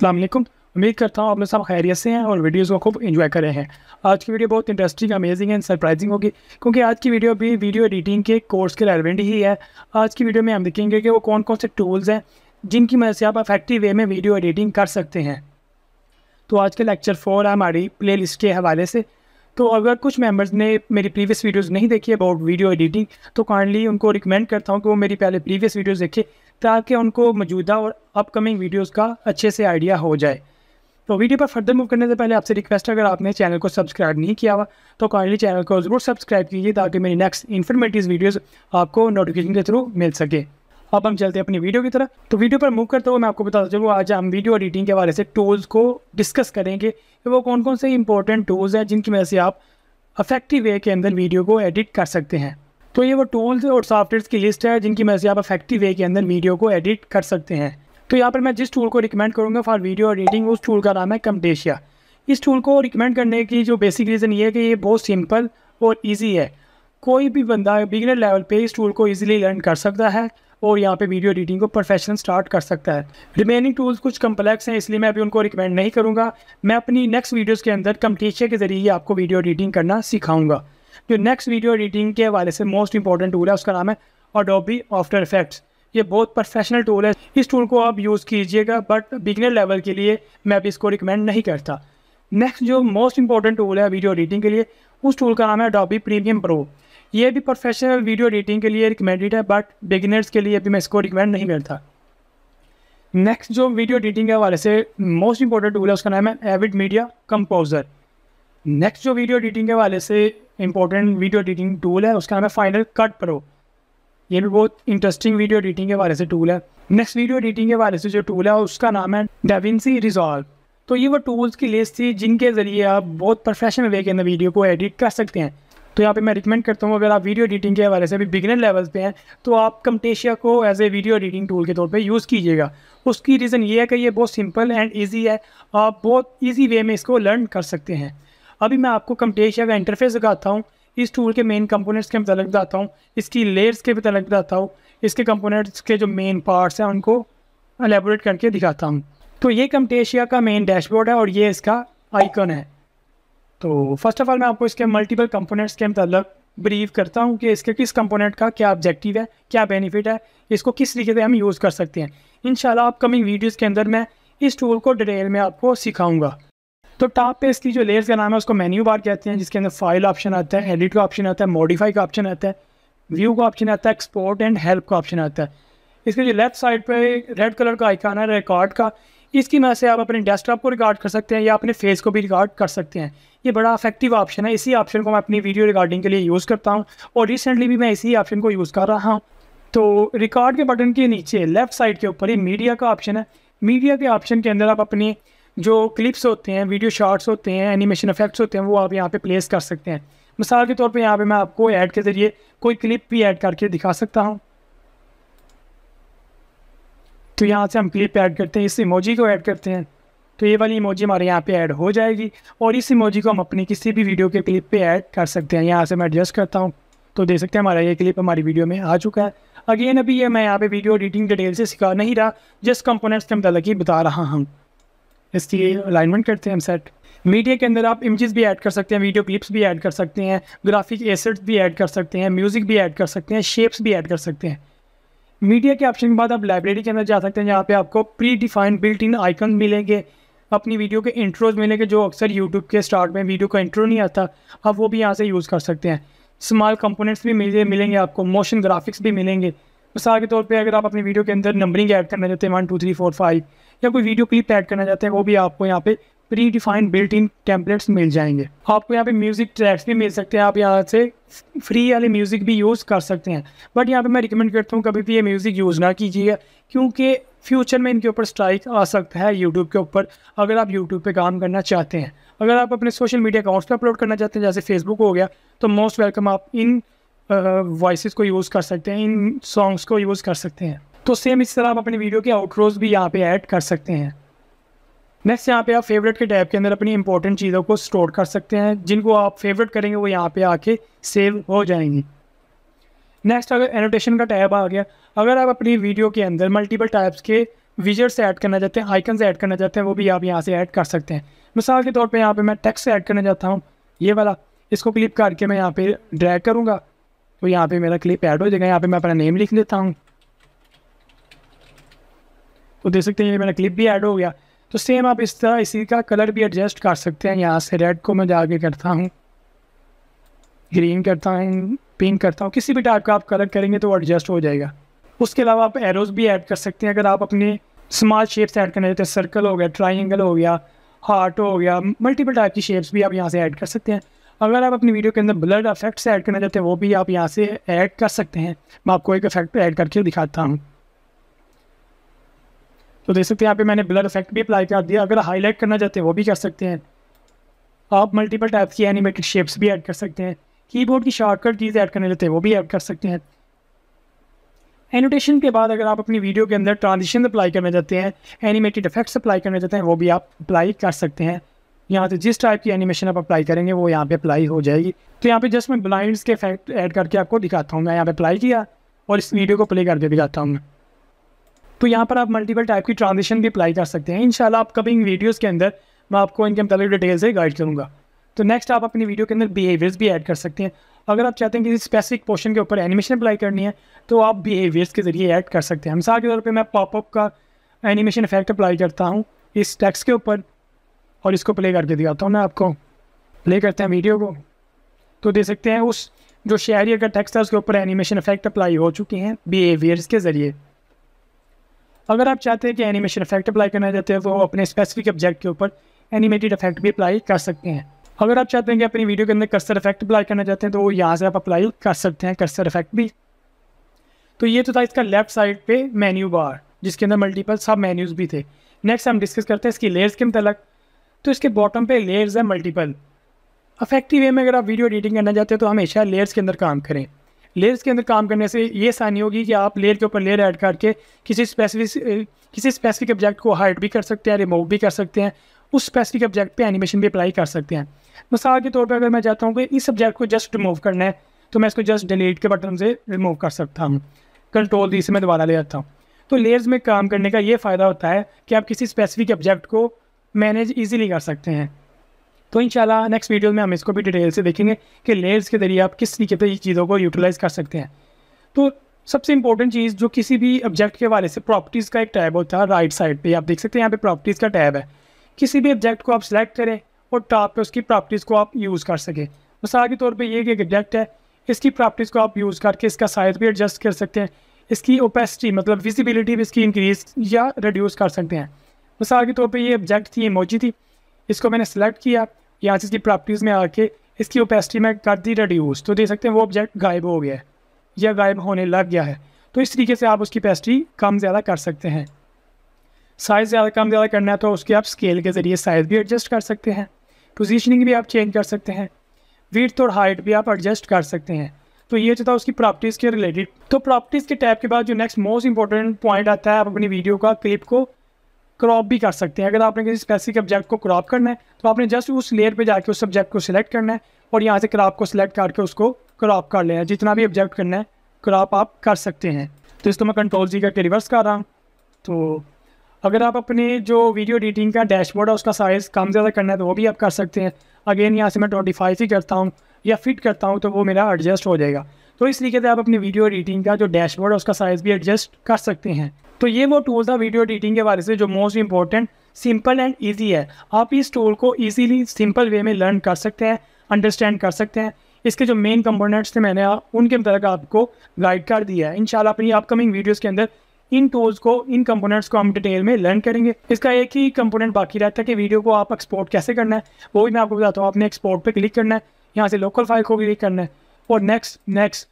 अल्लाम उम्मीद करता हूँ आप लोग सब खैरियत से हैं और वीडियोस को खूब एंजॉय कर रहे हैं आज की वीडियो बहुत इंटरेस्टिंग अमेजिंग एंड सरप्राइजिंग होगी क्योंकि आज की वीडियो भी वीडियो एडिटिंग के कोर्स के रेलिवेंट ही है आज की वीडियो में हम देखेंगे कि वो कौन कौन से टूल्स हैं जिनकी मदद से आप इफेक्टिव वे में वीडियो एडिटिंग कर सकते हैं तो आज के लेक्चर फोर है हमारी प्ले लिस्ट के हवाले से तो अगर कुछ मेम्बर्स ने मेरी प्रीवियस वीडियोज़ नहीं देखी अबाउट वीडियो एडिटिंग तो काइंडली उनको रिकमेंड करता हूँ कि वो मेरी पहले प्रीवियस वीडियोज़ देखें ताकि उनको मौजूदा और अपकमिंग वीडियोस का अच्छे से आइडिया हो जाए तो वीडियो पर फर्दर मूव करने से पहले आपसे रिक्वेस्ट है अगर आपने चैनल को सब्सक्राइब नहीं किया हुआ तो काइंडली चैनल को ज़रूर सब्सक्राइब कीजिए ताकि मेरी नेक्स्ट इन्फॉर्मेटिव वीडियोस आपको नोटिफिकेशन के थ्रू मिल सके अब हम चलते हैं अपनी वीडियो की तरफ तो वीडियो पर मूव करते हुए मैं आपको बताता चलूँ आज हम वीडियो एडिटिंग के बारे से टूल्स को डिस्कस करेंगे कि वो कौन कौन से इंपॉर्टेंट टूल्स हैं जिनकी वजह से आप अफेक्टिव वे के अंदर वीडियो को एडिट कर सकते हैं तो ये वो टूल्स और सॉफ्टवेयर की लिस्ट है जिनकी मदद से आप इफेक्टिव वे के अंदर वीडियो को एडिट कर सकते हैं तो यहाँ पर मैं जिस टूल को रिकमेंड करूँगा फॉर वीडियो एडिटिंग उस टूल का नाम है कमटेशिया इस टूल को रिकमेंड करने की जो बेसिक रीज़न ये है कि ये बहुत सिंपल और ईजी है कोई भी बंदा बिगनर लेवल पे इस टूल को ईजिली लर्न कर सकता है और यहाँ पे वीडियो एडिटिंग को प्रोफेशनल स्टार्ट कर सकता है रिमेनिंग टूल्स कुछ कम्प्लेक्स हैं इसलिए मैं अभी उनको रिकमेंड नहीं करूँगा मैं अपनी नेक्स्ट वीडियोज़ के अंदर कम्पटेशिया के ज़रिए आपको वीडियो एडिटिंग करना सिखाऊंगा जो नेक्स्ट वीडियो एडिटिंग के हवाले से मोस्ट इंपॉर्टेंट टूल है उसका नाम है अडोबी आफ्टर इफेक्ट्स ये बहुत प्रोफेशनल टूल है इस टूल को आप यूज़ कीजिएगा बट बिगनर लेवल के लिए मैं अभी इसको रिकमेंड नहीं करता नेक्स्ट जो मोस्ट इंपॉर्टेंट टूल है वीडियो एडिटिंग के लिए उस टूल का नाम है अडोबी प्रीमियम प्रो ये भी प्रोफेशनल वीडियो एडिटिंग के लिए रिकमेंडेड है बट बिगिनर्स के लिए भी मैं इसको रिकमेंड नहीं करता नेक्स्ट जो वीडियो एडिटिंग के हवाले से मोस्ट इंपॉर्टेंट टूल है उसका नाम है एविड मीडिया कंपोजर नेक्स्ट जो वीडियो एडिटिंग के हवाले से इंपॉर्टेंट वीडियो एडिटिंग टूल है उसका नाम है फाइनल कट प्रो ये भी बहुत इंटरेस्टिंग वीडियो एडिटिंग के बारे से टूल है नेक्स्ट वीडियो एडिटिंग के बारे से जो टूल है उसका नाम है डेविंसी रिजॉल्व तो ये वो टूल्स की लिस्ट थी जिनके ज़रिए आप बहुत प्रोफेशनल वे के अंदर वीडियो को एडिट कर सकते हैं तो यहाँ पे मैं रिकमेंड करता हूँ अगर आप वीडियो एडिटिंग के हवाले से अभी बिगनर लेवल पे हैं तो आप कमटेशिया को as a video editing tool के तौर पे यूज़ कीजिएगा उसकी रीज़न ये है कि ये बहुत सिंपल एंड ईजी है आप बहुत ईजी वे में इसको लर्न कर सकते हैं अभी मैं आपको कम्पटेशिया का इंटरफेस दिखाता हूँ इस टूल के मेन कंपोनेंट्स के मतलब बताता हूँ इसकी लेयर्स के भी तलब बताता हूँ इसके कंपोनेंट्स के जो मेन पार्ट्स हैं उनको एलेबोरेट करके दिखाता हूँ तो ये कम्पटेशिया का मेन डैशबोर्ड है और ये इसका आइकन है तो फर्स्ट ऑफ ऑल मैं आपको इसके मल्टीपल कंपोनेंट्स के मतलब ब्रीव करता हूँ कि इसके किस कंपोनेंट का क्या ऑब्जेक्टिव है क्या बेनिफिट है इसको किस तरीके से हम यूज़ कर सकते हैं इन अपकमिंग वीडियोज़ के अंदर मैं इस टूल को डिटेल में आपको सिखाऊँगा तो टॉप पे इसकी जो लेयर्स का नाम है उसको मेन्यू बार कहते हैं जिसके अंदर फाइल ऑप्शन आता है एडिट का ऑप्शन आता है मॉडिफाई का ऑप्शन आता है व्यू का ऑप्शन आता है एक्सपोर्ट एंड हेल्प का ऑप्शन आता है इसके जो लेफ्ट साइड पर रेड कलर का आइकान है रिकॉर्ड का इसकी मदद से आप अपने डेस्कटॉप को रिकॉर्ड कर सकते हैं या अपने फेस को भी रिकॉर्ड कर सकते हैं ये बड़ा अफेक्टिव ऑप्शन है इसी ऑप्शन को मैं अपनी वीडियो रिकॉर्डिंग के लिए यूज़ करता हूँ और रिसेंटली भी मैं इसी ऑप्शन को यूज़ कर रहा हूँ तो रिकॉर्ड के बटन के नीचे लेफ्ट साइड के ऊपर ये मीडिया का ऑप्शन है मीडिया के ऑप्शन के अंदर आप अपनी जो क्लिप्स होते हैं वीडियो शॉट्स होते हैं एनिमेशन इफेक्ट्स होते हैं वो आप यहाँ पे प्लेस कर सकते हैं मिसाल के तौर पे यहाँ पे मैं आपको ऐड के ज़रिए कोई क्लिप भी ऐड करके दिखा सकता हूँ तो यहाँ से हम क्लिप ऐड करते हैं इस इमोजी को ऐड करते हैं तो ये वाली इमोजी हमारे यहाँ पे ऐड हो जाएगी और इस इमोजी को हम अपनी किसी भी वीडियो के क्लिप पर ऐड कर सकते हैं यहाँ से मैं एडजस्ट करता हूँ तो देख सकते हैं हमारा ये क्लिप हमारी वीडियो में आ चुका है अगेन अभी ये मैं यहाँ पे वीडियो एडिटिंग डिटेल से सिखा नहीं रहा जस्ट कंपोनेंट्स के मतलब ही बता रहा हूँ इसकी अलाइनमेंट करते हैं हम सेट मीडिया के अंदर आप इमेजेस भी ऐड कर सकते हैं वीडियो क्लिप्स भी ऐड कर सकते हैं ग्राफिक एसेट्स भी ऐड कर सकते हैं म्यूज़िक भी ऐड कर सकते हैं शेप्स भी ऐड कर सकते हैं मीडिया के ऑप्शन के बाद आप लाइब्रेरी के अंदर जा सकते हैं जहाँ पे आपको predefined built in icon मिलेंगे अपनी वीडियो के इंट्रोज मिलेंगे जो अक्सर यूट्यूब के स्टार्ट में वीडियो का इंट्रो नहीं आता आप वो भी यहाँ से यूज़ कर सकते हैं स्मॉल कंपोनेंट्स भी मिलेंगे आपको मोशन ग्राफिक्स भी मिलेंगे मिसाल के तौर पे अगर आप अपनी वीडियो के अंदर नंबरिंग ऐड करना चाहते हैं one two three four five या कोई वीडियो क्लिप ऐड करना चाहते हैं वो भी आपको यहाँ पे predefined built in templates मिल जाएंगे आपको यहाँ पे म्यूज़िक ट्रैक्स भी मिल सकते हैं आप यहाँ से फ्री वाले म्यूज़िक भी यूज़ कर सकते हैं बट यहाँ पे मैं रिकमेंड करता हूँ कभी भी ये म्यूज़िक यूज़ ना कीजिएगा क्योंकि फ्यूचर में इनके ऊपर स्ट्राइक आ सकता है यूट्यूब के ऊपर अगर आप यूट्यूब पर काम करना चाहते हैं अगर आप अपने सोशल मीडिया अकाउंट्स पर अपलोड करना चाहते हैं जैसे फेसबुक हो गया तो मोस्ट वेलकम आप इन वॉइस को यूज़ कर सकते हैं इन सॉन्ग्स को यूज़ कर सकते हैं तो सेम इस तरह आप अपनी वीडियो के आउटरोज भी यहाँ पे ऐड कर सकते हैं नेक्स्ट यहाँ पे आप फेवरेट के टैब के अंदर अपनी इंपॉर्टेंट चीज़ों को स्टोर कर सकते हैं जिनको आप फेवरेट करेंगे वो यहाँ पे आके सेव हो जाएंगी नेक्स्ट अगर एनोटेशन का टैब आ गया अगर आप अपनी वीडियो के अंदर मल्टीपल टाइप्स के विजर्स ऐड करना चाहते हैं आइकन्स ऐड करना चाहते हैं वो भी आप यहाँ से ऐड कर सकते हैं मिसाल के तौर पर यहाँ पर मैं टेक्स ऐड करना चाहता हूँ ये वाला इसको क्लिक करके मैं यहाँ पर ड्रैक करूँगा तो यहाँ पे मेरा क्लिप ऐड हो जाएगा यहाँ पे मैं अपना नेम लिख देता हूँ तो देख सकते हैं ये मेरा क्लिप भी ऐड हो गया तो सेम आप इस तरह इसी का कलर भी एडजस्ट कर सकते हैं यहाँ से रेड को मैं जाके करता हूँ ग्रीन करता हूँ पिंक करता हूँ किसी भी टाइप का आप कलर करेंगे तो एडजस्ट हो जाएगा उसके अलावा आप एरोज भी ऐड कर सकते हैं अगर आप अपने स्मॉल शेप्स ऐड करना चाहते हैं सर्कल हो गया ट्राइंगल हो गया हार्ट हो गया मल्टीपल टाइप की शेप्स भी आप यहाँ से ऐड कर सकते हैं अगर आप अपनी वीडियो के अंदर ब्लड से ऐड करना चाहते हैं वो भी आप यहाँ से ऐड कर सकते हैं मैं आपको एक इफेक्ट ऐड करके दिखाता हूँ तो देख सकते हैं यहाँ पे मैंने ब्लड इफेक्ट भी अप्लाई कर दिया अगर हाईलाइट करना चाहते हैं वो भी कर सकते हैं आप मल्टीपल टाइप की एनिमेटेड शेप्स भी ऐड कर सकते हैं कीबोर्ड की शॉर्टकट चीज़ ऐड करने लेते हैं वो भी ऐड कर सकते हैं एनोटेशन के बाद अगर आप अपनी वीडियो के अंदर ट्रांजिशन अप्लाई करना चाहते हैं एनिमेटेड इफेक्ट्स अप्लाई करना चाहते हैं वो भी आप अप्लाई कर सकते हैं यहाँ से जिस टाइप की एनिमेशन आप अप्लाई करेंगे वो यहाँ पे अप्लाई हो जाएगी तो यहाँ पे जस्ट मैं ब्लाइंड्स के इफेक्ट ऐड करके आपको दिखाता हूँ मैं यहाँ पे अप्लाई किया और इस वीडियो को प्ले करके दिखाता हूँ तो यहाँ पर आप मल्टीपल टाइप की ट्रांजेक्शन भी अप्लाई कर सकते हैं इन आप कमिंग वीडियोज़ के अंदर मैं आपको इनके मतलब डिटेल से गाइड करूँगा तो नेक्स्ट आप अपनी वीडियो के अंदर बिहेवियर्स भी ऐड कर सकते हैं अगर आप चाहते हैं किसी स्पेसिफिक पोर्शन के ऊपर एनिमेशन अप्लाई करनी है तो आप बिहेवियर्स के ज़रिए ऐड कर सकते हैं मिसाल के तौर पर मैं पॉपअप का एनिमेशन इफेक्ट अप्लाई करता हूँ इस टैक्स के ऊपर और इसको प्ले करके दिखाता हूँ मैं आपको प्ले करते हैं वीडियो को तो देख सकते हैं उस जो शेरियर का टेक्स्ट है उसके ऊपर एनिमेशन इफेक्ट अप्लाई हो चुके हैं बिहेवियर्स के ज़रिए अगर आप चाहते हैं कि एनिमेशन इफेक्ट अप्लाई करना चाहते हैं तो अपने स्पेसिफिक ऑब्जेक्ट के ऊपर एनिमेटेड इफेक्ट भी अप्लाई कर सकते हैं अगर आप चाहते हैं कि अपनी वीडियो के अंदर कर्सर इफेक्ट अप्लाई करना चाहते हैं तो वो यहाँ से आप अप्लाई कर सकते हैं कर्सर इफेक्ट भी तो ये तो था इसका लेफ्ट साइड पे मेन्यू बार जिसके अंदर मल्टीपल सब मेन्यूज़ भी थे नेक्स्ट हम डिस्कस करते हैं इसकी लेयर्स के मतलब तो इसके बॉटम पे लेयर्स है मल्टीपल अफेक्टिव वे में अगर आप वीडियो एडिटिंग करना चाहते हो तो हमेशा लेयर्स के अंदर काम करें लेयर्स के अंदर काम करने से ये आसानी होगी कि आप लेयर के ऊपर लेयर ऐड करके किसी स्पेसिफिक किसी स्पेसिफिक ऑब्जेक्ट को हाइड भी कर सकते हैं रिमूव भी कर सकते हैं उस स्पेसिफिक ऑब्जेक्ट पे एनिमेशन भी अप्लाई कर सकते हैं मिसाल के तौर पर अगर मैं चाहता हूँ कि इस सब्जेक्ट को जस्ट रिमूव करना है तो मैं इसको जस्ट डिलीट के बटन से रिमूव कर सकता हूँ कंट्रोल दी से मैं दोबारा ले जाता हूँ तो लेयर्स में काम करने का ये फ़ायदा होता है कि आप किसी स्पेसिफिक ऑब्जेक्ट को मैनेज ईजिली कर सकते हैं तो शाला नेक्स्ट वीडियो में हम इसको भी डिटेल से देखेंगे कि लेयर्स के ज़रिए आप किस तरीके से चीज़ों को यूटिलाइज़ कर सकते हैं तो सबसे इंपॉर्टेंट चीज़ जो किसी भी ऑब्जेक्ट के वाले से प्रॉपर्टीज़ का एक टैब होता है राइट साइड पे आप देख सकते हैं यहाँ पे प्रॉपर्टीज़ का टैब है किसी भी ऑब्जेक्ट को आप सिलेक्ट करें और टॉप पे उसकी प्रॉपर्टीज़ को आप यूज़ कर सकें मिसाल के तौर पर ये एक ऑब्जेक्ट है इसकी प्रॉपर्टीज़ को आप यूज़ करके इसका साइज़ भी एडजस्ट कर सकते हैं इसकी ओपेसिटी मतलब विजिबिलिटी भी इसकी इंक्रीज़ या रिड्यूस कर सकते हैं मिसाल के तौर पर ये ऑब्जेक्ट थी ये मोजी थी इसको मैंने सेलेक्ट किया यहाँ से इसकी प्रॉपर्टीज़ में आके इसकी ओपेसिटी में कर दी रिड्यूस तो देख सकते हैं वो ऑब्जेक्ट गायब हो गया है या गायब होने लग गया है तो इस तरीके से आप उसकी ओपेसिटी कम ज़्यादा कर सकते हैं साइज़ ज़्यादा कम ज़्यादा करना है तो उसके आप स्केल के ज़रिए साइज़ भी एडजस्ट कर सकते हैं पोजीशनिंग भी आप चेंज कर सकते हैं वीट और हाइट भी आप एडजस्ट कर सकते हैं तो ये जो था उसकी प्रॉपर्टीज़ के रिलेटेड तो प्रॉपर्टीज़ के टैब के बाद जो नेक्स्ट मोस्ट इंपॉर्टेंट पॉइंट आता है आप अपनी वीडियो का क्लिप को क्रॉप भी कर सकते हैं अगर आपने किसी स्पेसिफिक ऑब्जेक्ट को क्रॉप करना है तो आपने जस्ट उस लेयर पे जाके उस सब्जेक्ट को सिलेक्ट करना है और यहाँ से क्रॉप को सिलेक्ट करके उसको क्रॉप कर लेना है जितना भी ऑब्जेक्ट करना है क्रॉप आप कर सकते हैं तो इसको तो मैं कंट्रोल जी करके रिवर्स कर रहा हूँ तो अगर आप अपने जो वीडियो एडिटिंग का डैशबोर्ड है उसका साइज़ कम ज़्यादा करना है तो वो भी आप कर सकते हैं अगेन यहाँ से मैं ट्वेंटी फाइव ही करता हूँ या फिट करता हूँ तो वो मेरा एडजस्ट हो जाएगा तो इस तरीके से आप अपनी वीडियो एडिटिंग का जो डैशबोर्ड है उसका साइज़ भी एडजस्ट कर सकते हैं तो ये वो टूल था वीडियो एडिटिंग के बारे से जो most important simple and easy है आप इस टूल को ईजीली सिंपल वे में लर्न कर सकते हैं अंडरस्टैंड कर सकते हैं इसके जो मेन कंपोनेंट्स थे मैंने आप उनके मुताबिक आपको गाइड कर दिया है इन अपनी अपकमिंग वीडियोज़ के अंदर इन टूल्स को इन कंपोनेंट्स को हम डिटेल में लर्न करेंगे इसका एक ही कंपोनेंट बाकी रहता है कि वीडियो को आप एक्सपोर्ट कैसे करना है वो भी मैं आपको बताता हूँ आपने एक्सपोर्ट पर क्लिक करना है यहाँ से लोकल फाइल को क्लिक करना है और नेक्स्ट नेक्स्ट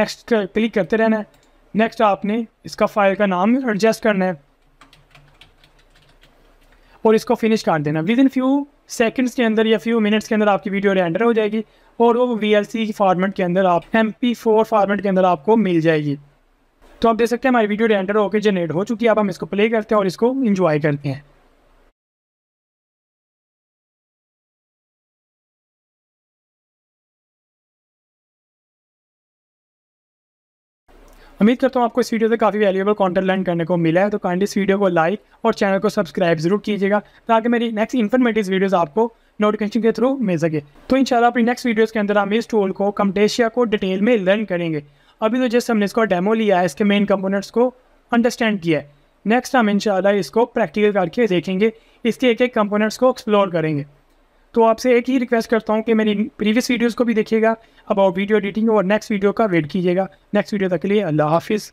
नेक्स्ट क्लिक करते रहना है नेक्स्ट आपने इसका फाइल का नाम एडजस्ट करना है और इसको फिनिश कर देना विद इन फ्यू सेकंड्स के अंदर या फ्यू मिनट्स के अंदर आपकी वीडियो रेंडर हो जाएगी और वो वी एल सी फार्मेट के अंदर आप एम पी फोर फार्मेट के अंदर आपको मिल जाएगी तो आप देख सकते हैं हमारी वीडियो रेंडर होकर जनरेट हो चुकी है अब हम इसको प्ले करते हैं और इसको इंजॉय करते हैं उम्मीद करता हूँ आपको इस वीडियो से काफ़ी वैल्यूएबल कंटेंट लर्न करने को मिला है तो काइंडली इस वीडियो को लाइक और चैनल को सब्सक्राइब जरूर कीजिएगा ताकि मेरी नेक्स्ट इन्फॉर्मेटिव वीडियोज़ आपको नोटिफिकेशन के थ्रू मिल सके तो इन शाला अपनी नेक्स्ट वीडियोज़ के अंदर हम इस टूल को कमटेशिया को डिटेल में लर्न करेंगे अभी तो जैसे हमने इसका डेमो लिया है इसके मेन कंपोनेंट्स को अंडरस्टैंड किया है नेक्स्ट हम इन इसको प्रैक्टिकल करके देखेंगे इसके एक एक कम्पोनेंट्स को एक्सप्लोर करेंगे तो आपसे एक ही रिक्वेस्ट करता हूँ कि मेरी प्रीवियस वीडियोज़ को भी देखिएगा अबाउट वीडियो एडिटिंग और नेक्स्ट वीडियो का वेट कीजिएगा नेक्स्ट वीडियो तक के लिए अल्लाह हाफिज़